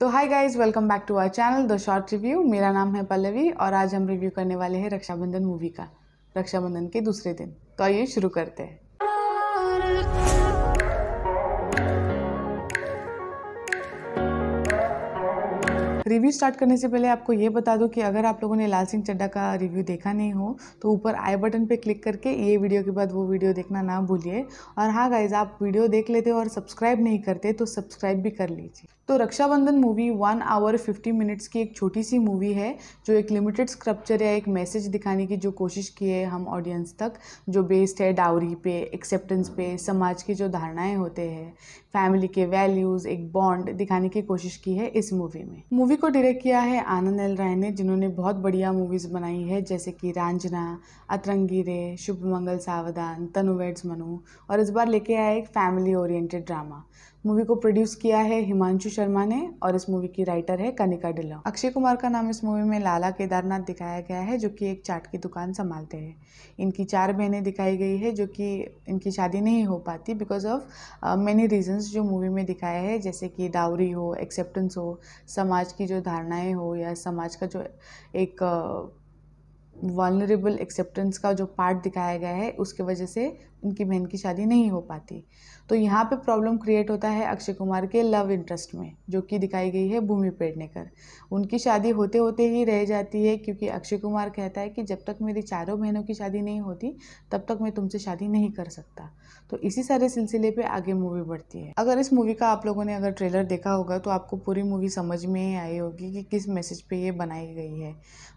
तो hi guys welcome back to our channel the short review मेरा नाम है पल्लवी और आज हम रिव्यू करने वाले हैं रक्षाबंधन मूवी का रक्षाबंधन के दूसरे दिन तो आइए शुरू करते हैं रिव्यू स्टार्ट करने से पहले आपको ये बता दूँ कि अगर आप लोगों ने लाल सिंह चड्डा का रिव्यू देखा नहीं हो तो ऊपर आई बटन पे क्लिक करके ये वीडियो के बाद वो वीडियो देखना ना भूलिए और हाँ गाइज आप वीडियो देख लेते हो और सब्सक्राइब नहीं करते तो सब्सक्राइब भी कर लीजिए तो Rakshabandhan movie one hour fifty minutes की एक छोटी सी मूवी है जो एक लिमिटेड स्क्रप्चर या एक मैसेज दिखाने की जो कोशिश की है हम ऑडियंस तक जो बेस्ड है डावरी पे एक्सेप्टेंस पे समाज की जो धारणाएं होते हैं फैमिली के वैल्यूज़ एक बॉन्ड दिखाने की कोशिश की है इस मूवी में मूवी को डायरेक्ट किया है आनंद एल राय ने जिन्होंने बहुत बढ़िया मूवीज़ बनाई है जैसे कि रांझना अतरंगी रे शुभ मंगल सावधान तनुवेड्स मनु और इस बार लेके आया एक फैमिली ओरिएंटेड ड्रामा मूवी को प्रोड्यूस किया है हिमांशु शर्मा ने और इस मूवी की राइटर है कनिका डिल्लो अक्षय कुमार का नाम इस मूवी में लाला केदारनाथ दिखाया गया है जो कि एक चाट की दुकान संभालते हैं इनकी चार बहनें दिखाई गई है जो कि इनकी शादी नहीं हो पाती बिकॉज ऑफ मेनी रीजंस जो मूवी में दिखाया है जैसे कि डाउरी हो एक्सेप्टेंस हो समाज की जो धारणाएं हो या समाज का जो एक वॉलरेबल एक्सेप्टेंस का जो पार्ट दिखाया गया है उसके वजह से उनकी बहन की शादी नहीं हो पाती तो यहाँ पे प्रॉब्लम क्रिएट होता है अक्षय कुमार के लव इंटरेस्ट में जो कि दिखाई गई है भूमि पेडनेकर उनकी शादी होते होते ही रह जाती है क्योंकि अक्षय कुमार कहता है कि जब तक मेरी चारों बहनों की शादी नहीं होती तब तक मैं तुमसे शादी नहीं कर सकता तो इसी सारे सिलसिले पर आगे मूवी बढ़ती है अगर इस मूवी का आप लोगों ने अगर ट्रेलर देखा होगा तो आपको पूरी मूवी समझ में आई होगी कि किस मैसेज पर यह बनाई गई है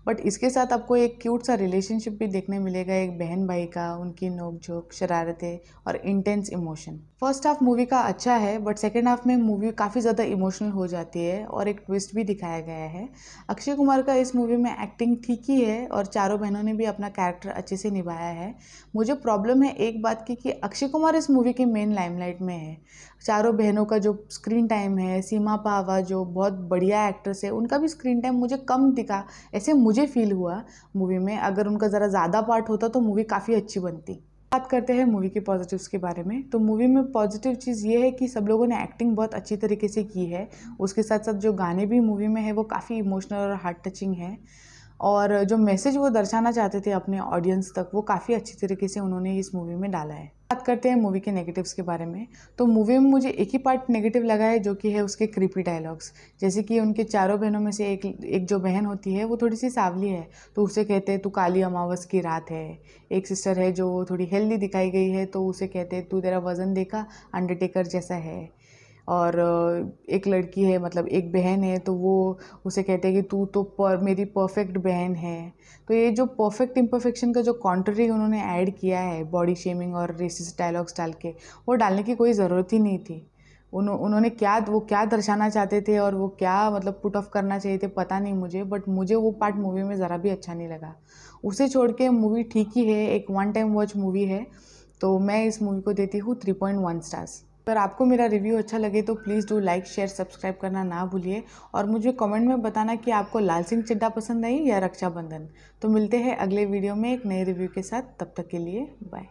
बट इसके साथ आपको एक क्यूट सा रिलेशनशिप भी देखने मिलेगा एक बहन भाई का उनकी नोक झोंक शरारतें और intense emotion first half movie का अच्छा है बट सेकेंड हाफ में मूवी काफ़ी ज़्यादा इमोशनल हो जाती है और एक ट्विस्ट भी दिखाया गया है अक्षय कुमार का इस मूवी में एक्टिंग ठीक ही है और चारों बहनों ने भी अपना कैरेक्टर अच्छे से निभाया है मुझे प्रॉब्लम है एक बात की कि अक्षय कुमार इस मूवी के मेन लाइमलाइट में है चारों बहनों का जो स्क्रीन टाइम है सीमा पावा जो बहुत बढ़िया एक्ट्रेस है उनका भी स्क्रीन टाइम मुझे कम दिखा ऐसे मुझे फील हुआ मूवी में अगर उनका ज़रा ज़्यादा पार्ट होता तो मूवी काफ़ी अच्छी बनती बात करते हैं मूवी के पॉजिटिव्स के बारे में तो मूवी में पॉजिटिव चीज़ ये है कि सब लोगों ने एक्टिंग बहुत अच्छी तरीके से की है उसके साथ साथ जो गाने भी मूवी में है वो काफ़ी इमोशनल और हार्ट टचिंग है और जो मैसेज वो दर्शाना चाहते थे अपने ऑडियंस तक वो काफ़ी अच्छी तरीके से उन्होंने इस मूवी में डाला है बात करते हैं मूवी के नेगेटिव्स के बारे में तो मूवी में मुझे एक ही पार्ट नेगेटिव लगा है जो कि है उसके क्रिपी डायलॉग्स जैसे कि उनके चारों बहनों में से एक एक जो बहन होती है वो थोड़ी सी सावली है तो उसे कहते हैं तू काली अमावस की रात है एक सिस्टर है जो थोड़ी हेल्दी दिखाई गई है तो उसे कहते हैं तू तेरा वज़न देखा अंडरटेकर जैसा है और एक लड़की है मतलब एक बहन है तो वो उसे कहते हैं कि तू तो पर मेरी परफेक्ट बहन है तो ये जो परफेक्ट इम्परफेक्शन का जो कॉन्ट्ररी उन्होंने ऐड किया है बॉडी शेमिंग और रेसिस डायलॉग्स डाल के वो डालने की कोई ज़रूरत ही नहीं थी उन्हों उन्होंने क्या वो क्या दर्शाना चाहते थे और वो क्या मतलब पुट ऑफ करना चाहिए थे पता नहीं मुझे बट मुझे वो पार्ट मूवी में ज़रा भी अच्छा नहीं लगा उसे छोड़ के मूवी ठीक ही है एक वन टाइम वॉच मूवी है तो मैं इस मूवी को देती हूँ थ्री पॉइंट वन स्टार्स अगर आपको मेरा रिव्यू अच्छा लगे तो please do like share subscribe करना ना भूलिए और मुझे कमेंट में बताना कि आपको लाल सिंह चड्डा पसंद आई या रक्षाबंधन तो मिलते हैं अगले वीडियो में एक नए रिव्यू के साथ तब तक के लिए बाय